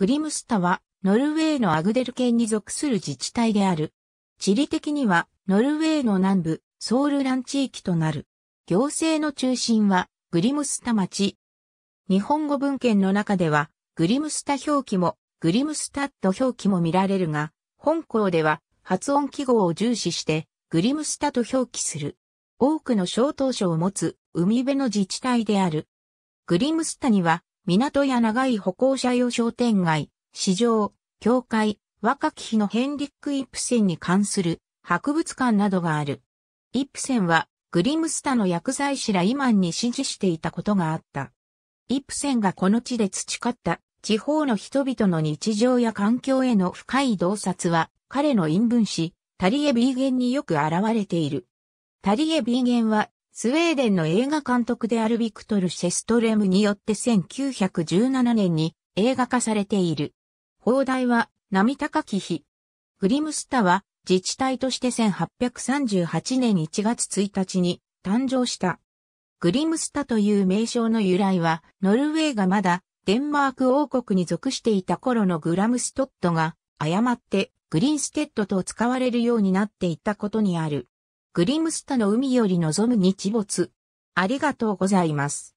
グリムスタは、ノルウェーのアグデル県に属する自治体である。地理的には、ノルウェーの南部、ソウルラン地域となる。行政の中心は、グリムスタ町。日本語文献の中では、グリムスタ表記も、グリムスタッド表記も見られるが、本校では、発音記号を重視して、グリムスタと表記する。多くの小島書を持つ、海辺の自治体である。グリムスタには、港や長い歩行者用商店街、市場、教会、若き日のヘンリック・イプセンに関する博物館などがある。イプセンはグリムスタの薬剤師らイマンに支持していたことがあった。イプセンがこの地で培った地方の人々の日常や環境への深い洞察は彼の陰文詞、タリエ・ビーゲンによく現れている。タリエ・ビーゲンはスウェーデンの映画監督であるビクトル・シェストレムによって1917年に映画化されている。放題は、波高き日。グリムスタは、自治体として1838年1月1日に誕生した。グリムスタという名称の由来は、ノルウェーがまだデンマーク王国に属していた頃のグラムストットが、誤ってグリンステッドと使われるようになっていたことにある。グリムスタの海より望む日没。ありがとうございます。